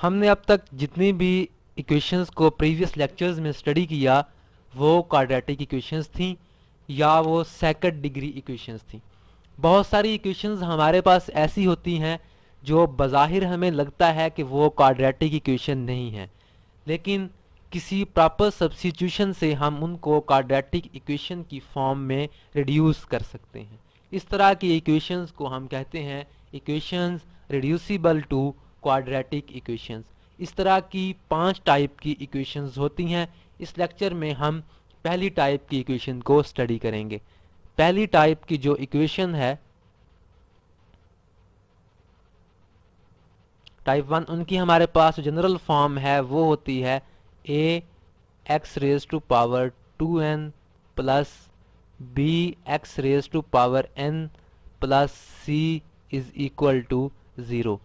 हमने अब तक जितनी भी इक्वेशंस को प्रीवियस लेक्चर्स में स्टडी किया वो क्वाड्रेटिक इक्वेशंस थी या वो सेकंड डिग्री इक्वेशंस थी बहुत सारी इक्वेशंस हमारे पास ऐसी होती हैं जो बज़ाहिर हमें लगता है कि वो क्वाड्रेटिक इक्वेशन नहीं है लेकिन किसी प्रॉपर सब्सिट्यूशन से हम उनको क्वाड्रेटिक इक्वेशन की फॉर्म में रिड्यूस कर सकते हैं इस तरह की इक्वेशंस को हम कहते हैं equations reducible to quadratic equations इस तरह की पांच टाइप की इक्वेशंस होती हैं इस लेक्चर में हम पहली टाइप की इक्वेशन को स्टडी करेंगे पहली टाइप की जो इक्वेशन है टाइप वन उनकी हमारे पास जनरल फॉर्म है वो होती है a x raise to power two n plus b x raise to power n plus c is equal to zero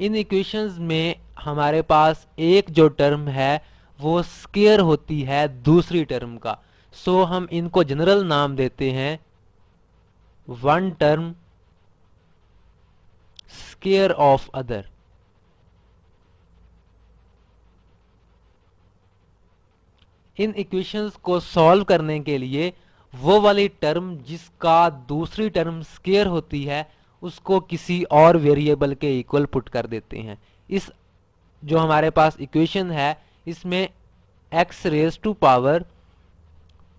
इन इक्वेशंस में हमारे पास एक जो टर्म है वो स्केयर होती है दूसरी टर्म का सो so, हम इनको जनरल नाम देते हैं one term square of other इन इक्वेशंस को सॉल्व करने के लिए वो वाली टर्म जिसका दूसरी टर्म स्केयर होती है उसको किसी और वेरिएबल के इक्वल पुट कर देते हैं इस जो हमारे पास इक्वेशन है इसमें x raise to power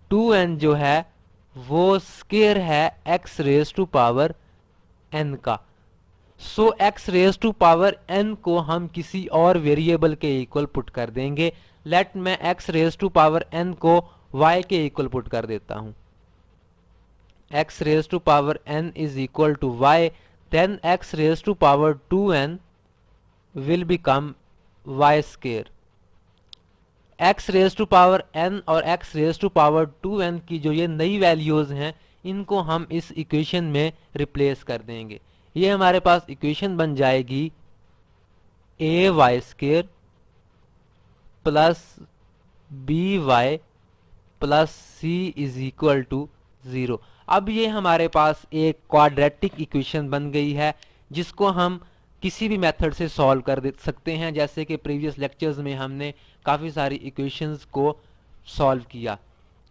two n जो है वो स्केयर है x raise to power n का so x raise to power n को हम किसी और वेरिएबल के इक्वल पुट कर देंगे लेट मैं x raise to power n को वाई के इक्वल पुट कर देता हूँ x raised to power n is equal to y then x raised to power 2n will become y square x raised to power n और x raised to power 2n की जो ये नई values हैं इनको हम इस इक्वेशन में रिप्लेस कर देंगे ये हमारे पास इक्वेशन बन जाएगी a y square plus b y plus c is equal to zero अब ये हमारे पास एक क्वाड्रेटिक इक्वेशन बन गई है जिसको हम किसी भी मेथड से सॉल्व कर दे सकते हैं जैसे कि प्रीवियस लेक्चर्स में हमने काफ़ी सारी इक्वेशंस को सॉल्व किया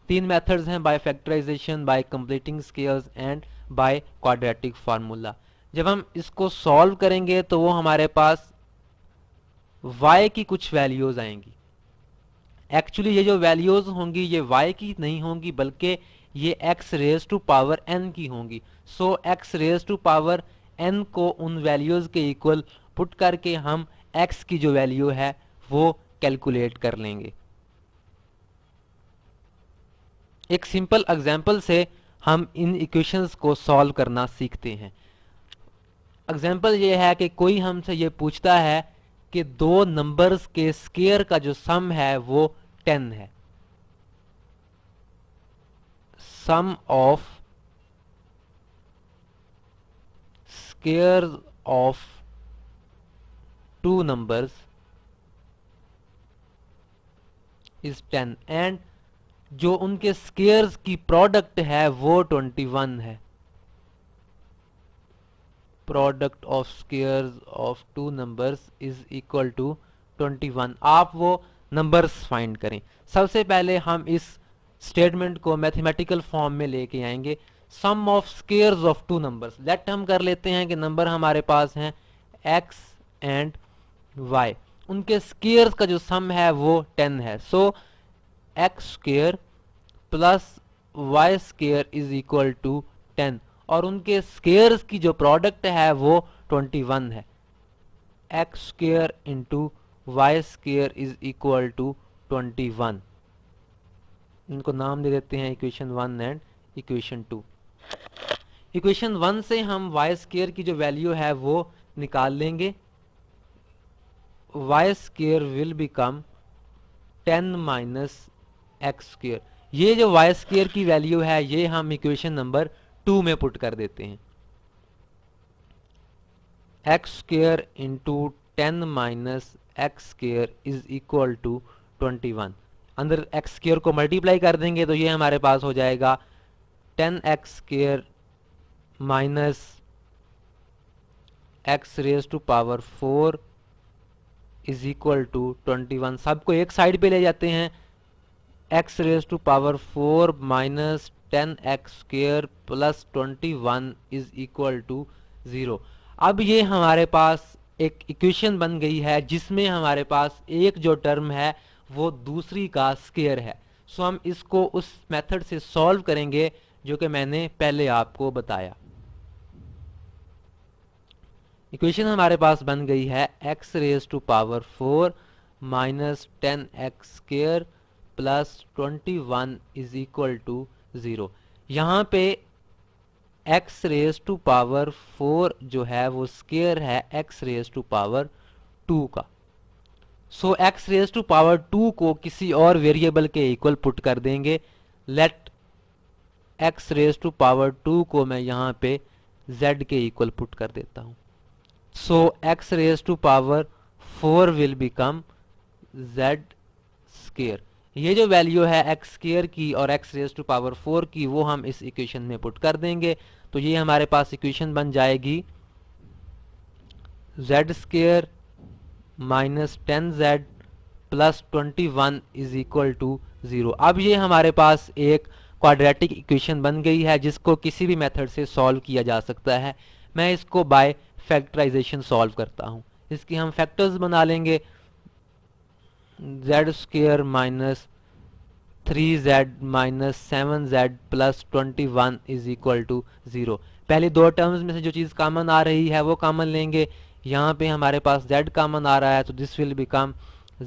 तीन मेथड्स हैं by factorisation by completing squares and by quadratic formula जब हम इसको सॉल्व करेंगे तो वो हमारे पास वाई की कुछ वैल्यूज़ आएंगी एक्चुअली ये जो वैल्यूज़ होंगी ये वाई की नहीं होंगी बल्कि ये x raise to power n की होंगी so so, x raise to power n को उन वैल्यूज़ के इक्वल पुट करके हम x की जो वैल्यू है वो कैलकुलेट कर लेंगे एक सिंपल एग्जाम्पल से हम इन इक्वेशंस को सॉल्व करना सीखते हैं एग्जाम्पल ये है कि कोई हमसे ये पूछता है कि दो नंबर्स के स्केयर का जो सम है वो टेन है sum of squares of two numbers is 10 and जो उनके स्केयर्स की प्रोडक्ट है वो 21 है product of squares of two numbers is equal to 21 आप वो नंबर्स फाइंड करें सबसे पहले हम इस स्टेटमेंट को मैथमेटिकल फॉर्म में लेके आएंगे sum of squares of two numbers let हम कर लेते हैं कि नंबर हमारे पास हैं एक्स एंड वाई उनके स्केयर्स का जो सम है वो टेन है so x square plus y square is equal to ten और उनके स्केयर्स की जो प्रोडक्ट है वो ट्वेंटी वन है x square into y square is equal to twenty one इनको नाम दे देते हैं equation one and equation two equation one से हम वाई स्केयर की जो वैल्यू है वो निकाल लेंगे y square will become ten minus x square ये जो वाई स्केयर की वैल्यू है ये हम इक्वेशन नंबर टू में पुट कर देते हैं x square into ten minus x square is equal to twenty one अंदर एक्स स्केयर को मल्टीप्लाई कर देंगे तो ये हमारे पास हो जाएगा ten x square minus x raise to power four is equal to twenty one सबको एक साइड पे ले जाते हैं x raise to power four minus ten x square plus twenty one is equal to zero अब ये हमारे पास एक इक्वेशन बन गई है जिसमें हमारे पास एक जो टर्म है वो दूसरी का स्केयर है सो हम इसको उस मेथड से सॉल्व करेंगे जो कि मैंने पहले आपको बताया इक्वेशन हमारे पास बन गई है x raise to power four minus ten x square plus twenty one is equal to zero यहाँ पे x raise to power four जो है वो स्केयर है x raise to power two का so x raise to power two को किसी और वेरिएबल के इक्वल पुट कर देंगे let x raise to power two को मैं यहाँ पे z के इक्वल पुट कर देता हूँ so x raise to power four will become z square ये जो वैल्यू है एक्स स्केयर की और x raise to power four की वो हम इस इक्वेशन में पुट कर देंगे तो ये हमारे पास इक्वेशन बन जाएगी z square minus ten z plus twenty one is equal to zero अब ये हमारे पास एक क्वाड्रेटिक इक्वेशन बन गई है जिसको किसी भी मेथड से सॉल्व किया जा सकता है मैं इसको बाय फैक्टराइजेशन सॉल्व करता हूँ इसकी हम फैक्टर्स बना लेंगे z square minus three z minus seven z plus twenty one is equal to zero पहले दो टर्म्स में से जो चीज़ कामन आ रही है वो कामन लेंगे यहाँ पे हमारे पास z कामन आ रहा है तो this will become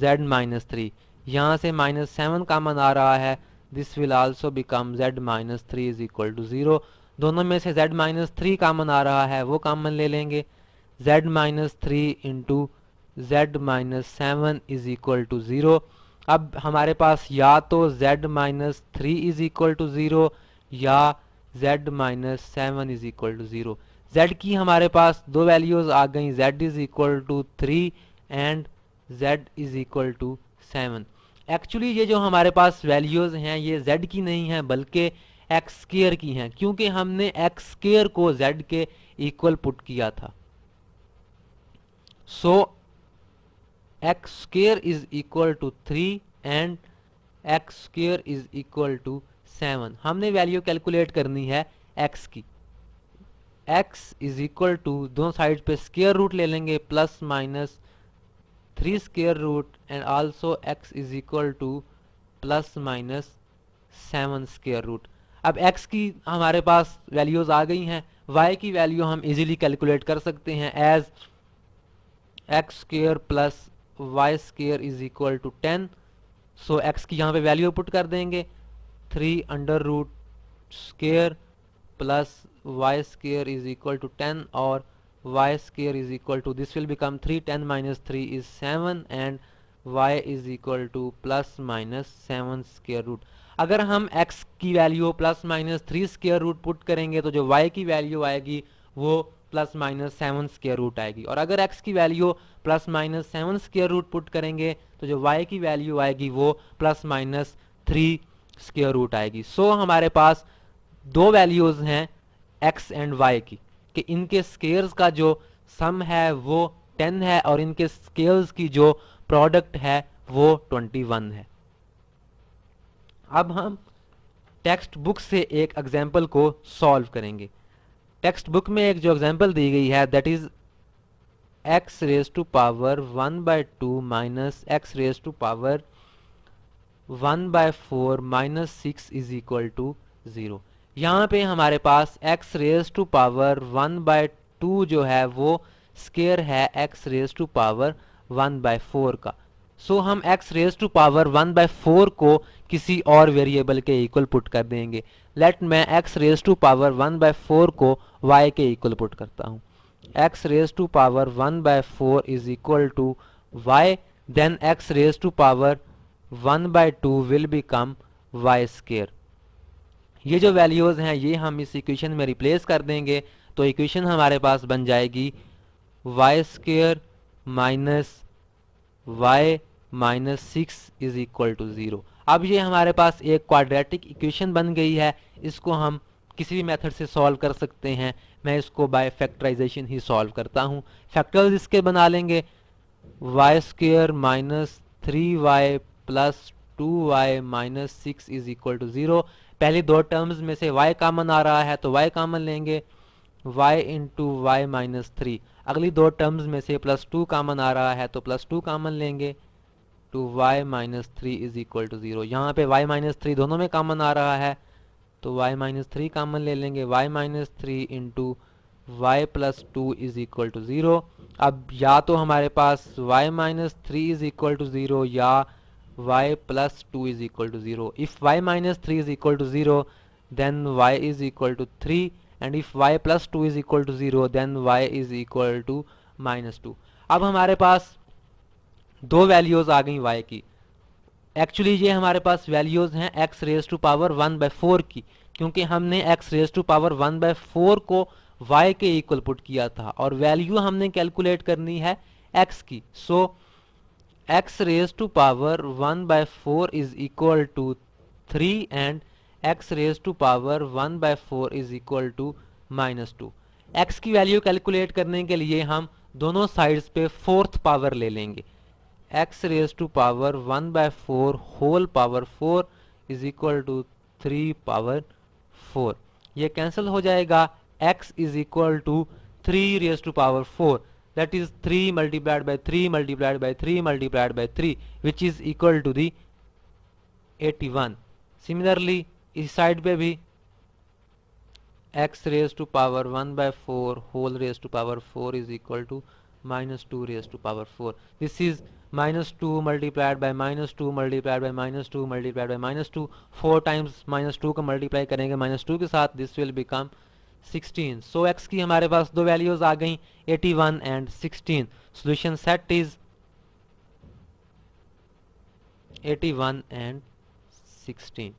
z minus three यहाँ से माइनस सेवन कामन आ रहा है this will also become z minus three is equal to zero दोनों में से z माइनस थ्री कामन आ रहा है वो कामन ले लेंगे z minus three into z minus seven is equal to zero अब हमारे पास या तो z minus three is equal to zero या z minus seven is equal to zero z की हमारे पास दो वैल्यूज आ गई z is equal to three and z is equal to seven actually ये जो हमारे पास वैल्यूज़ हैं ये z की नहीं है बल्कि एक्स स्केयर की हैं क्योंकि हमने एक्स स्केयर को z के इक्वल पुट किया था so x square is equal to three and x square is equal to seven हमने वैल्यू कैलकुलेट करनी है एक्स की x इज इक्वल टू दोनों साइड पे स्केयर रूट ले लेंगे plus minus three square root and also x is equal to plus minus seven square root अब x की हमारे पास वैल्यूज़ आ गई हैं y की वैल्यू हम इजीली कैलकुलेट कर सकते हैं as x square plus y square is equal to ten so x की यहाँ पे वैल्यू पुट कर देंगे three under root square plus y square is equal to 10 or y square is equal to this will become 3 10 minus 3 is 7 and y is equal to plus minus 7 square root अगर हम x की value plus minus three square root put करेंगे तो जो y की value आएगी वो plus minus seven square root आएगी और अगर x की value plus minus seven square root put करेंगे तो जो y की वैल्यू आएगी वो plus minus three square root आएगी सो so, हमारे पास दो वैल्यूज़ हैं एक्स एंड वाई की कि इनके स्केल्स का जो सम है वो 10 है और इनके स्केल्स की जो प्रोडक्ट है वो 21 है अब हम टेक्स्ट बुक से एक एग्जाम्पल को सॉल्व करेंगे टेक्स्ट बुक में एक जो एग्जाम्पल दी गई है that is x raise to power one by two minus x raise to power one by four minus six is equal to zero यहाँ पे हमारे पास x raise to power one by two जो है वो स्केयर है x raise to power one by four का so so, हम x raise to power one by four को किसी और वेरिएबल के इक्वल पुट कर देंगे लेट मैं x raise to power one by four को y के इक्वल पुट करता हूँ x raise to power one by four is equal to y then x raise to power one by two will become y square ये जो values हैं ये हम इस इक्वेशन में रिप्लेस कर देंगे तो इक्वेशन हमारे पास बन जाएगी y square minus y minus six is equal to zero अब ये हमारे पास एक क्वाड्रेटिक इक्वेशन बन गई है इसको हम किसी भी मेथड से सॉल्व कर सकते हैं मैं इसको बाय फैक्टराइजेशन ही सॉल्व करता हूँ फैक्टर्स इसके बना लेंगे y square minus three y plus two y minus six is equal to zero पहली दो टर्म्स में से y कॉमन आ रहा है तो y कॉमन लेंगे y into y minus three अगली दो टर्म्स में से प्लस टू कामन आ रहा है तो प्लस टू कामन लेंगे two y minus three is equal to zero यहाँ पे वाई माइनस थ्री दोनों में कॉमन आ रहा है तो y माइनस थ्री कॉमन ले लेंगे y minus three into y plus two is equal to zero अब या तो हमारे पास y minus three is equal to zero या y plus 2 is equal to 0. If y minus 3 is equal to 0, then y is equal to 3 and if y plus 2 is equal to 0, then y is equal to minus 2. अब हमारे पास दो values आ गई y की actually ये हमारे पास values हैं x raise to power 1 by four की क्योंकि हमने x raise to power 1 by four को y के इक्वल पुट किया था और वैल्यू हमने कैलकुलेट करनी है x की so so, x raised to power 1 by 4 is equal to 3 and x raised to power 1 by 4 is equal to minus 2 x की वैल्यू कैलकुलेट करने के लिए हम दोनों साइड्स पे फोर्थ पावर ले लेंगे x raise to power 1 by 4 whole power 4 is equal to 3 power 4 ये कैंसिल हो जाएगा x is equal to 3 raise to power 4 that is 3 multiplied by 3 multiplied by 3 multiplied by 3 which is equal to the 81 similarly this side पे भी x raised to power 1 by 4 whole raised to power 4 is equal to minus 2 raised to power 4 this is minus 2 multiplied by minus 2 multiplied by minus 2 multiplied by minus 2 4 times minus 2 का multiply करेंगे minus 2 के साथ this will become 16 so so, x की हमारे पास दो values आ गई 81 and sixteen solution set is 81 and sixteen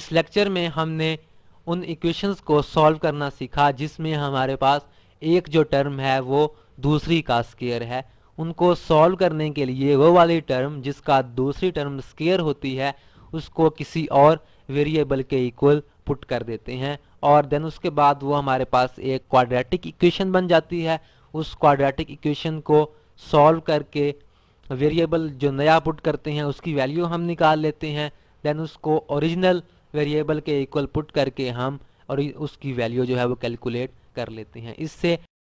इस लेक्चर में हमने उन इक्वेशंस को सॉल्व करना सीखा जिसमें हमारे पास एक जो टर्म है वो दूसरी का स्केयर है उनको सॉल्व करने के लिए वो वाली टर्म जिसका दूसरी टर्म स्केयर होती है उसको किसी और वेरिएबल के इक्वल पुट कर देते हैं और देन उसके बाद वो हमारे पास एक क्वाड्रेटिक इक्वेशन बन जाती है उस क्वाड्रेटिक इक्वेशन को सॉल्व करके वेरिएबल जो नया पुट करते हैं उसकी वैल्यू हम निकाल लेते हैं देन उसको ओरिजिनल वेरिएबल के इक्वल पुट करके हम और उसकी वैल्यू जो है वो कैलकुलेट कर लेते हैं इससे